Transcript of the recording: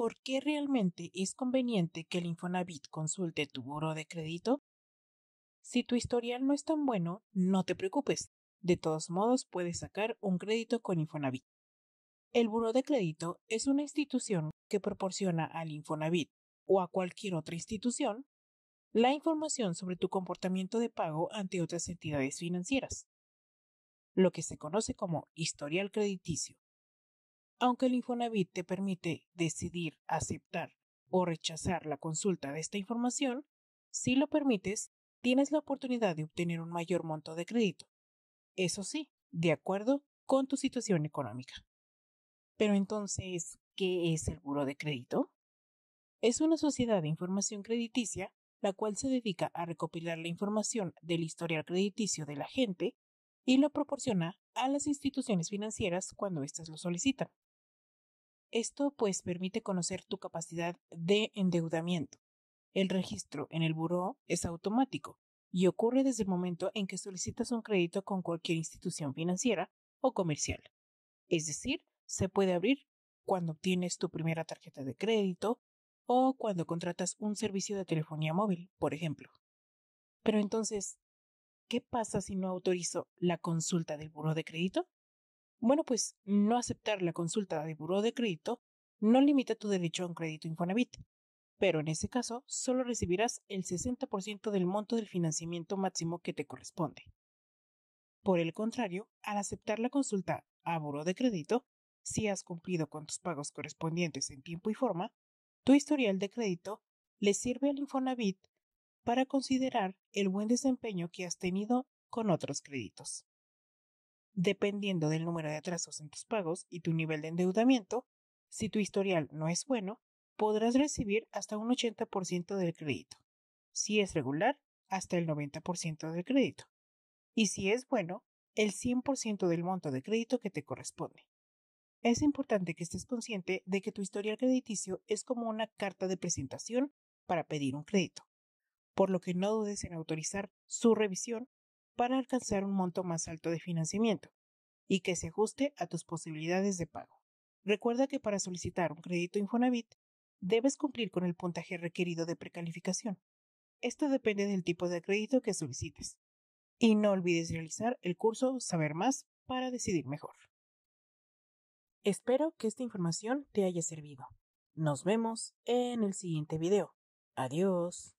por qué realmente es conveniente que el Infonavit consulte tu buro de crédito? Si tu historial no es tan bueno, no te preocupes. De todos modos, puedes sacar un crédito con Infonavit. El buro de crédito es una institución que proporciona al Infonavit o a cualquier otra institución la información sobre tu comportamiento de pago ante otras entidades financieras, lo que se conoce como historial crediticio. Aunque el Infonavit te permite decidir aceptar o rechazar la consulta de esta información, si lo permites, tienes la oportunidad de obtener un mayor monto de crédito. Eso sí, de acuerdo con tu situación económica. Pero entonces, ¿qué es el buro de crédito? Es una sociedad de información crediticia la cual se dedica a recopilar la información del historial crediticio de la gente y lo proporciona a las instituciones financieras cuando éstas lo solicitan. Esto pues permite conocer tu capacidad de endeudamiento. El registro en el buró es automático y ocurre desde el momento en que solicitas un crédito con cualquier institución financiera o comercial. Es decir, se puede abrir cuando obtienes tu primera tarjeta de crédito o cuando contratas un servicio de telefonía móvil, por ejemplo. Pero entonces, ¿qué pasa si no autorizo la consulta del buró de crédito? Bueno, pues no aceptar la consulta de buró de crédito no limita tu derecho a un crédito Infonavit, pero en ese caso solo recibirás el 60% del monto del financiamiento máximo que te corresponde. Por el contrario, al aceptar la consulta a buró de crédito, si has cumplido con tus pagos correspondientes en tiempo y forma, tu historial de crédito le sirve al Infonavit para considerar el buen desempeño que has tenido con otros créditos. Dependiendo del número de atrasos en tus pagos y tu nivel de endeudamiento, si tu historial no es bueno, podrás recibir hasta un 80% del crédito. Si es regular, hasta el 90% del crédito. Y si es bueno, el 100% del monto de crédito que te corresponde. Es importante que estés consciente de que tu historial crediticio es como una carta de presentación para pedir un crédito, por lo que no dudes en autorizar su revisión para alcanzar un monto más alto de financiamiento y que se ajuste a tus posibilidades de pago. Recuerda que para solicitar un crédito Infonavit debes cumplir con el puntaje requerido de precalificación. Esto depende del tipo de crédito que solicites. Y no olvides realizar el curso Saber más para decidir mejor. Espero que esta información te haya servido. Nos vemos en el siguiente video. Adiós.